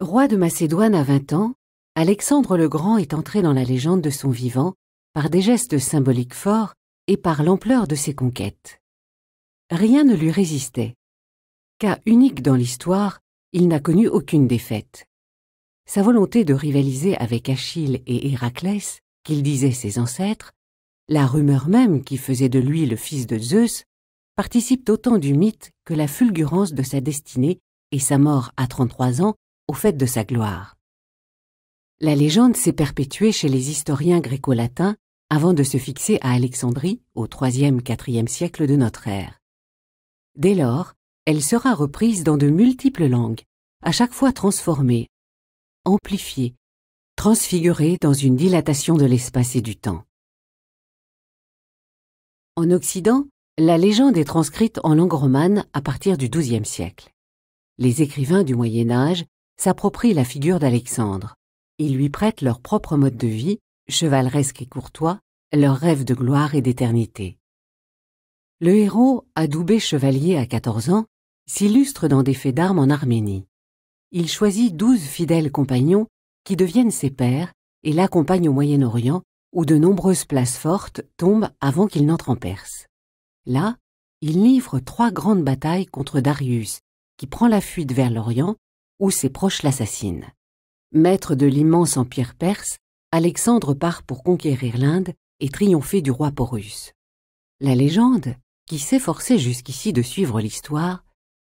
Roi de Macédoine à 20 ans, Alexandre le Grand est entré dans la légende de son vivant par des gestes symboliques forts et par l'ampleur de ses conquêtes. Rien ne lui résistait. Cas unique dans l'histoire, il n'a connu aucune défaite. Sa volonté de rivaliser avec Achille et Héraclès qu'il disait ses ancêtres, la rumeur même qui faisait de lui le fils de Zeus, participe autant du mythe que la fulgurance de sa destinée et sa mort à 33 ans au fait de sa gloire. La légende s'est perpétuée chez les historiens gréco-latins avant de se fixer à Alexandrie au IIIe-IVe siècle de notre ère. Dès lors, elle sera reprise dans de multiples langues, à chaque fois transformée, amplifiée transfiguré dans une dilatation de l'espace et du temps. En Occident, la légende est transcrite en langue romane à partir du XIIe siècle. Les écrivains du Moyen Âge s'approprient la figure d'Alexandre. Ils lui prêtent leur propre mode de vie, chevaleresque et courtois, leur rêve de gloire et d'éternité. Le héros, adoubé chevalier à 14 ans, s'illustre dans des faits d'armes en Arménie. Il choisit douze fidèles compagnons qui deviennent ses pères et l'accompagnent au Moyen-Orient, où de nombreuses places fortes tombent avant qu'il n'entre en Perse. Là, il livre trois grandes batailles contre Darius, qui prend la fuite vers l'Orient, où ses proches l'assassinent. Maître de l'immense empire perse, Alexandre part pour conquérir l'Inde et triompher du roi Porus. La légende, qui s'efforçait jusqu'ici de suivre l'histoire,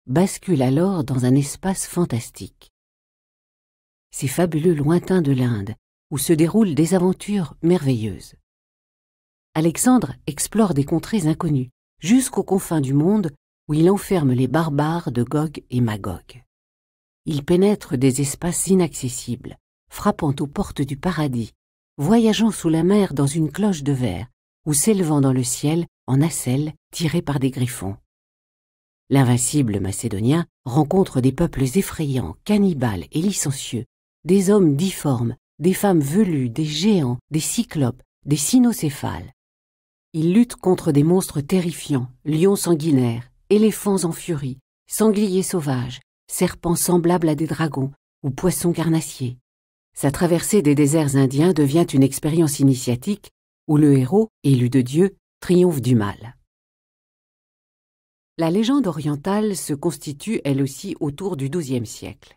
bascule alors dans un espace fantastique ces fabuleux lointains de l'Inde, où se déroulent des aventures merveilleuses. Alexandre explore des contrées inconnues, jusqu'aux confins du monde où il enferme les barbares de Gog et Magog. Il pénètre des espaces inaccessibles, frappant aux portes du paradis, voyageant sous la mer dans une cloche de verre, ou s'élevant dans le ciel en nacelles tirées par des griffons. L'invincible Macédonien rencontre des peuples effrayants, cannibales et licencieux, des hommes difformes, des femmes velues, des géants, des cyclopes, des cynocéphales. Ils luttent contre des monstres terrifiants, lions sanguinaires, éléphants en furie, sangliers sauvages, serpents semblables à des dragons ou poissons carnassiers. Sa traversée des déserts indiens devient une expérience initiatique où le héros, élu de Dieu, triomphe du mal. La légende orientale se constitue elle aussi autour du XIIe siècle.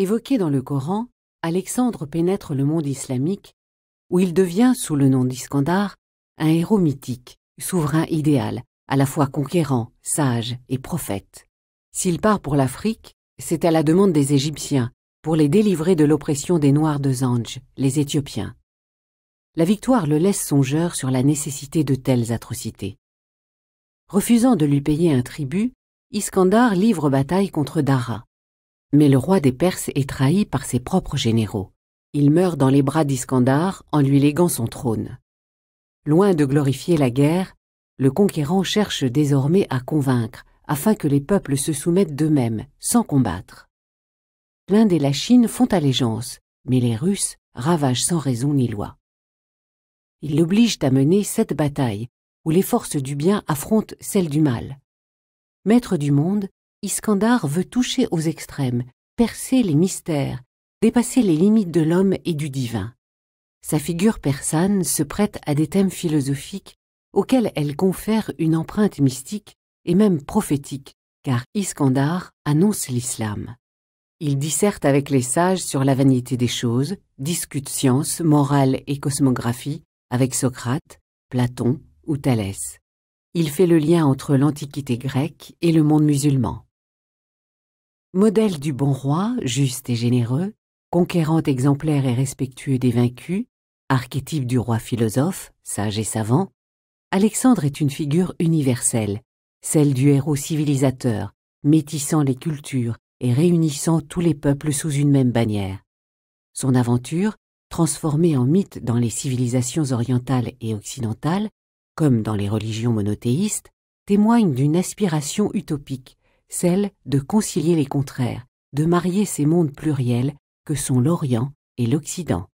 Évoqué dans le Coran, Alexandre pénètre le monde islamique, où il devient, sous le nom d'Iskandar, un héros mythique, souverain idéal, à la fois conquérant, sage et prophète. S'il part pour l'Afrique, c'est à la demande des Égyptiens, pour les délivrer de l'oppression des Noirs de Zanj, les Éthiopiens. La victoire le laisse songeur sur la nécessité de telles atrocités. Refusant de lui payer un tribut, Iskandar livre bataille contre Dara, mais le roi des Perses est trahi par ses propres généraux. Il meurt dans les bras d'Iskandar en lui léguant son trône. Loin de glorifier la guerre, le conquérant cherche désormais à convaincre, afin que les peuples se soumettent d'eux-mêmes, sans combattre. L'Inde et la Chine font allégeance, mais les Russes ravagent sans raison ni loi. Ils l'obligent à mener cette bataille où les forces du bien affrontent celles du mal. Maître du monde, Iskandar veut toucher aux extrêmes, percer les mystères, dépasser les limites de l'homme et du divin. Sa figure persane se prête à des thèmes philosophiques auxquels elle confère une empreinte mystique et même prophétique, car Iskandar annonce l'islam. Il disserte avec les sages sur la vanité des choses, discute science, morale et cosmographie avec Socrate, Platon ou Thalès. Il fait le lien entre l'Antiquité grecque et le monde musulman. Modèle du bon roi, juste et généreux, conquérant exemplaire et respectueux des vaincus, archétype du roi philosophe, sage et savant, Alexandre est une figure universelle, celle du héros civilisateur, métissant les cultures et réunissant tous les peuples sous une même bannière. Son aventure, transformée en mythe dans les civilisations orientales et occidentales, comme dans les religions monothéistes, témoigne d'une aspiration utopique, celle de concilier les contraires, de marier ces mondes pluriels que sont l'Orient et l'Occident.